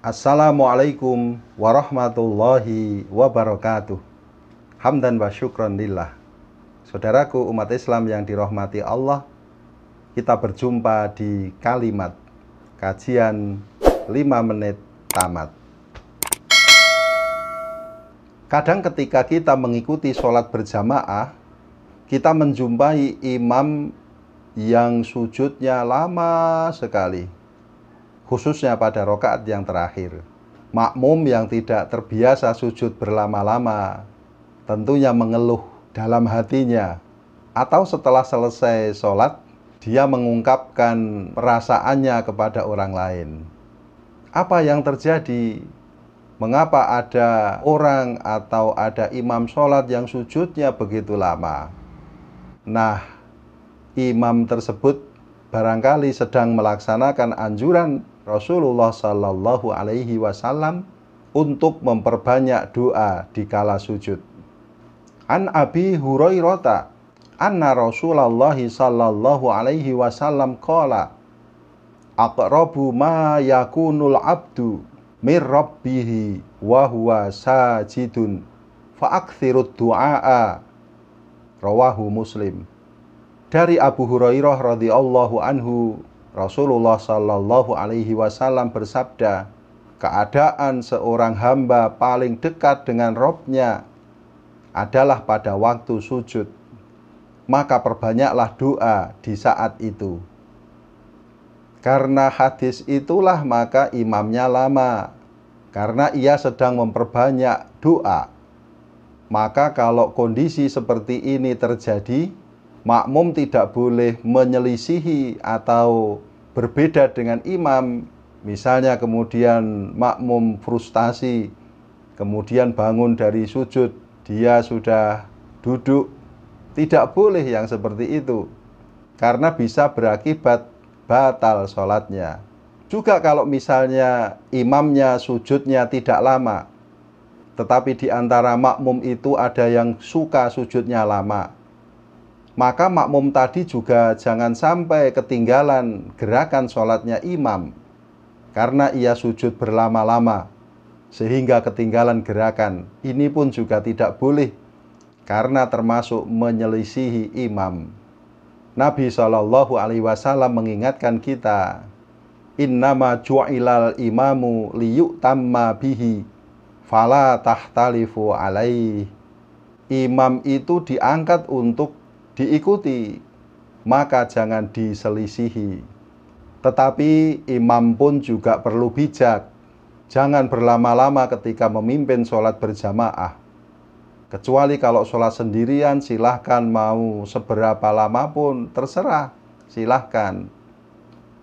Assalamualaikum warahmatullahi wabarakatuh. Hamdan wa syukran lillah. Saudaraku umat Islam yang dirahmati Allah, kita berjumpa di kalimat kajian 5 menit tamat. Kadang ketika kita mengikuti sholat berjamaah, kita menjumpai imam yang sujudnya lama sekali khususnya pada rokaat yang terakhir. Makmum yang tidak terbiasa sujud berlama-lama tentunya mengeluh dalam hatinya atau setelah selesai sholat dia mengungkapkan perasaannya kepada orang lain. Apa yang terjadi? Mengapa ada orang atau ada imam sholat yang sujudnya begitu lama? Nah, imam tersebut barangkali sedang melaksanakan anjuran Rasulullah Sallallahu Alaihi Wasallam untuk memperbanyak doa di kala sujud. An Abi Hurairah anna Rasulullah sallallahu alaihi wasallam kala aqrabu ma yakunul abdu mir rabbih wa huwa sajidun fa aktsirud duaa rawahu muslim dari Abu Hurairah radhiyallahu anhu Rasulullah Shallallahu Alaihi Wasallam bersabda, keadaan seorang hamba paling dekat dengan Robnya adalah pada waktu sujud. Maka perbanyaklah doa di saat itu. Karena hadis itulah maka imamnya lama. Karena ia sedang memperbanyak doa. Maka kalau kondisi seperti ini terjadi, makmum tidak boleh menyelisihi atau berbeda dengan imam. Misalnya kemudian makmum frustasi, kemudian bangun dari sujud, dia sudah duduk. Tidak boleh yang seperti itu. Karena bisa berakibat batal sholatnya. Juga kalau misalnya imamnya sujudnya tidak lama, tetapi di antara makmum itu ada yang suka sujudnya lama, maka makmum tadi juga jangan sampai ketinggalan gerakan sholatnya imam karena ia sujud berlama-lama sehingga ketinggalan gerakan ini pun juga tidak boleh karena termasuk menyelisihi imam Nabi Shallallahu Alaihi Wasallam mengingatkan kita innama ju'ilal imamu liyuk tamma bihi fala tahtalifu alaih imam itu diangkat untuk diikuti, maka jangan diselisihi. Tetapi imam pun juga perlu bijak. Jangan berlama-lama ketika memimpin sholat berjamaah. Kecuali kalau sholat sendirian, silahkan mau seberapa lama pun terserah, silahkan.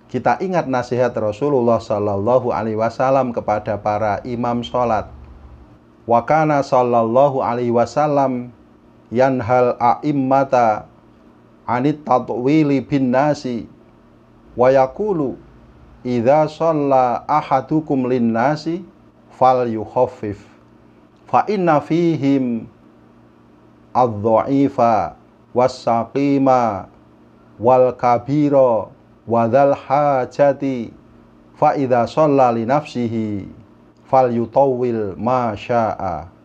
Kita ingat nasihat Rasulullah Sallallahu Alaihi Wasallam kepada para imam sholat. Wakana Sallallahu Alaihi Wasallam yanhal a'immata anit tatwili bin nasi wa yakulu idha salla ahadukum lin nasi fal yukhafif fa inna fihim adh-dha'ifa wal kabira wadhal hajati fa idza shalla li nafsihi fal yutawwil ma syaa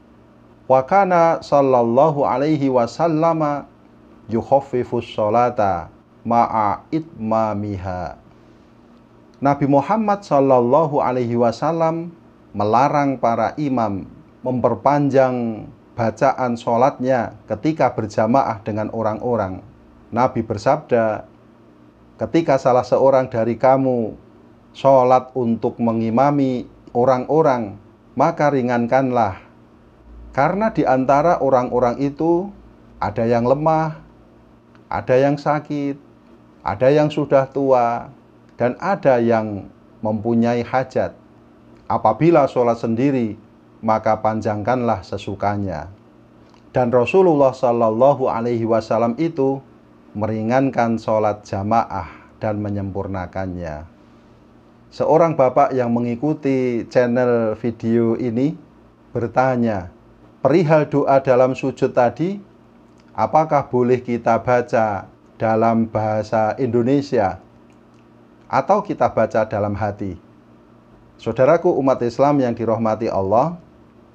Wa kana sallallahu alaihi wasallama yukhaffifus sholata ma'a itmamiha. Nabi Muhammad sallallahu alaihi wasallam melarang para imam memperpanjang bacaan sholatnya ketika berjamaah dengan orang-orang. Nabi bersabda, ketika salah seorang dari kamu sholat untuk mengimami orang-orang, maka ringankanlah karena di antara orang-orang itu ada yang lemah, ada yang sakit, ada yang sudah tua, dan ada yang mempunyai hajat. Apabila sholat sendiri, maka panjangkanlah sesukanya. Dan Rasulullah Shallallahu Alaihi Wasallam itu meringankan sholat jamaah dan menyempurnakannya. Seorang bapak yang mengikuti channel video ini bertanya, perihal doa dalam sujud tadi, apakah boleh kita baca dalam bahasa Indonesia atau kita baca dalam hati? Saudaraku umat Islam yang dirahmati Allah,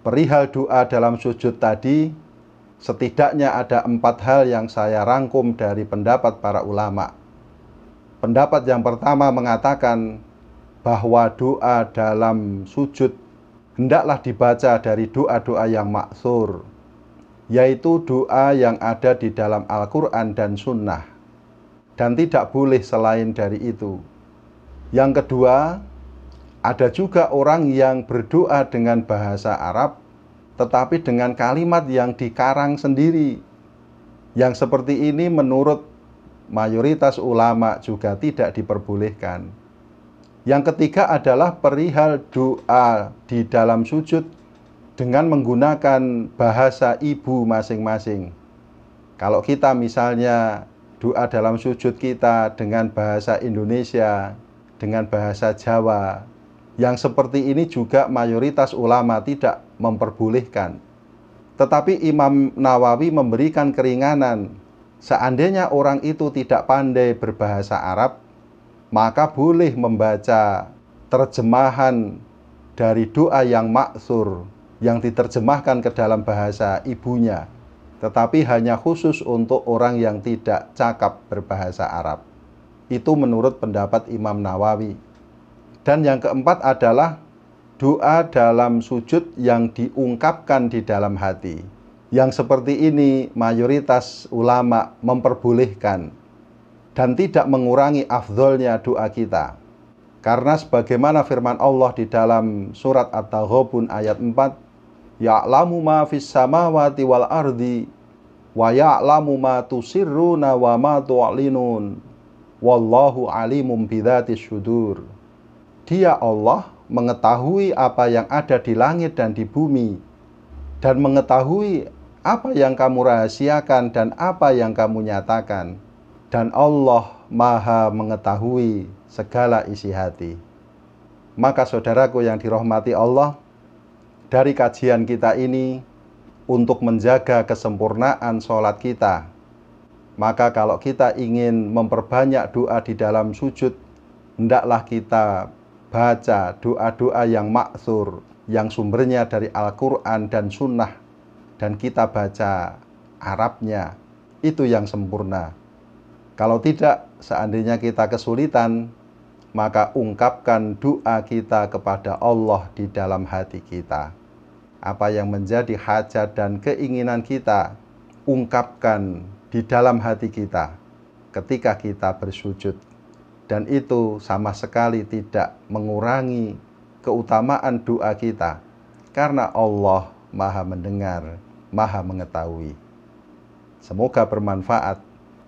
perihal doa dalam sujud tadi, setidaknya ada empat hal yang saya rangkum dari pendapat para ulama. Pendapat yang pertama mengatakan bahwa doa dalam sujud hendaklah dibaca dari doa-doa yang maksur, yaitu doa yang ada di dalam Al-Quran dan Sunnah, dan tidak boleh selain dari itu. Yang kedua, ada juga orang yang berdoa dengan bahasa Arab, tetapi dengan kalimat yang dikarang sendiri. Yang seperti ini menurut mayoritas ulama juga tidak diperbolehkan. Yang ketiga adalah perihal doa di dalam sujud dengan menggunakan bahasa ibu masing-masing. Kalau kita misalnya doa dalam sujud kita dengan bahasa Indonesia, dengan bahasa Jawa, yang seperti ini juga mayoritas ulama tidak memperbolehkan. Tetapi Imam Nawawi memberikan keringanan. Seandainya orang itu tidak pandai berbahasa Arab, maka boleh membaca terjemahan dari doa yang maksur yang diterjemahkan ke dalam bahasa ibunya, tetapi hanya khusus untuk orang yang tidak cakap berbahasa Arab. Itu menurut pendapat Imam Nawawi. Dan yang keempat adalah doa dalam sujud yang diungkapkan di dalam hati. Yang seperti ini mayoritas ulama memperbolehkan dan tidak mengurangi afdolnya doa kita. Karena sebagaimana firman Allah di dalam surat At-Taghabun ayat 4, Ya'lamu ma fis samawati wal ardi wa ya'lamu ma tusirruna wa ma tu'linun. Wallahu alimum bidhati syudur. Dia Allah mengetahui apa yang ada di langit dan di bumi dan mengetahui apa yang kamu rahasiakan dan apa yang kamu nyatakan dan Allah Maha Mengetahui segala isi hati. Maka saudaraku yang dirahmati Allah, dari kajian kita ini untuk menjaga kesempurnaan sholat kita. Maka kalau kita ingin memperbanyak doa di dalam sujud, hendaklah kita baca doa-doa yang maksur, yang sumbernya dari Al-Quran dan Sunnah, dan kita baca Arabnya. Itu yang sempurna. Kalau tidak, seandainya kita kesulitan, maka ungkapkan doa kita kepada Allah di dalam hati kita. Apa yang menjadi hajat dan keinginan kita, ungkapkan di dalam hati kita ketika kita bersujud. Dan itu sama sekali tidak mengurangi keutamaan doa kita, karena Allah Maha Mendengar, Maha Mengetahui. Semoga bermanfaat.